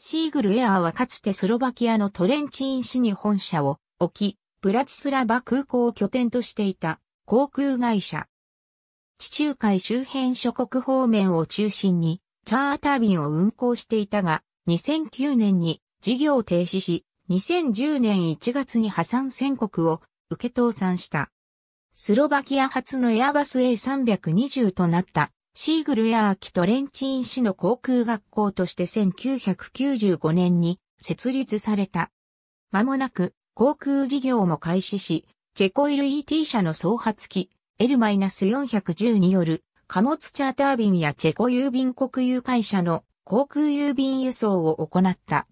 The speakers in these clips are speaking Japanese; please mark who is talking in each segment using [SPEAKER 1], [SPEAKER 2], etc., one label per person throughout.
[SPEAKER 1] シーグルエアーはかつてスロバキアのトレンチン市に本社を置き、ブラチスラバ空港を拠点としていた航空会社。地中海周辺諸国方面を中心にチャーター便を運航していたが、2009年に事業を停止し、2010年1月に破産宣告を受け倒産した。スロバキア初のエアバス A320 となったシーグルやアーキトレンチン市の航空学校として1995年に設立された。間もなく航空事業も開始し、チェコイル ET 社の創発機 L-410 による貨物チャーター便やチェコ郵便国有会社の航空郵便輸送を行った。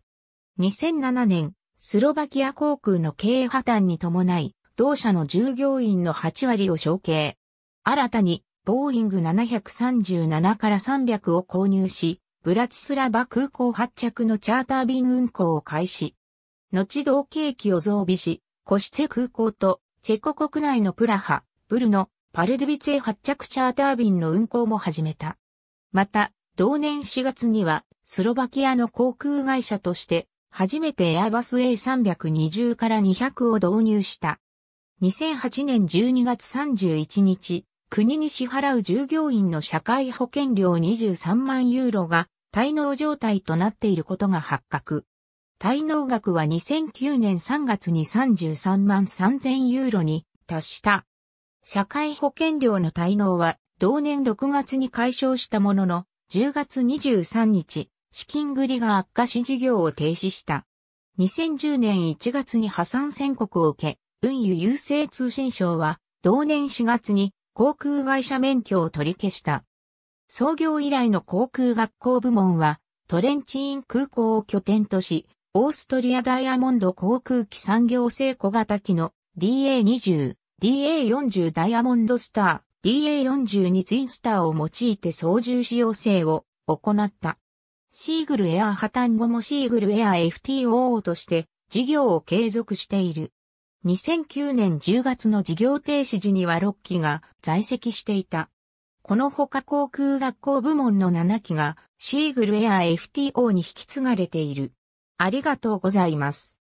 [SPEAKER 1] 2007年、スロバキア航空の経営破綻に伴い、同社の従業員の8割を承継。新たにボーイング737から300を購入し、ブラチスラバ空港発着のチャーター便運航を開始。後同型機を増備し、コシツェ空港とチェコ国内のプラハ、ブルノ、パルデビツェ発着チャーター便の運航も始めた。また、同年4月には、スロバキアの航空会社として、初めてエアバス A320 から200を導入した。2008年12月31日、国に支払う従業員の社会保険料23万ユーロが滞納状態となっていることが発覚。滞納額は2009年3月に33万3000ユーロに達した。社会保険料の滞納は同年6月に解消したものの、10月23日、資金繰りが悪化し事業を停止した。2010年1月に破産宣告を受け、運輸郵政通信省は同年4月に航空会社免許を取り消した。創業以来の航空学校部門は、トレンチーン空港を拠点とし、オーストリアダイヤモンド航空機産業製小型機の DA20、DA40 ダイヤモンドスター、DA42 ツインスターを用いて操縦士要請を行った。シーグルエア破綻後もシーグルエア FTOO として事業を継続している。2009年10月の事業停止時には6機が在籍していた。このほか航空学校部門の7機がシーグルエア FTO に引き継がれている。ありがとうございます。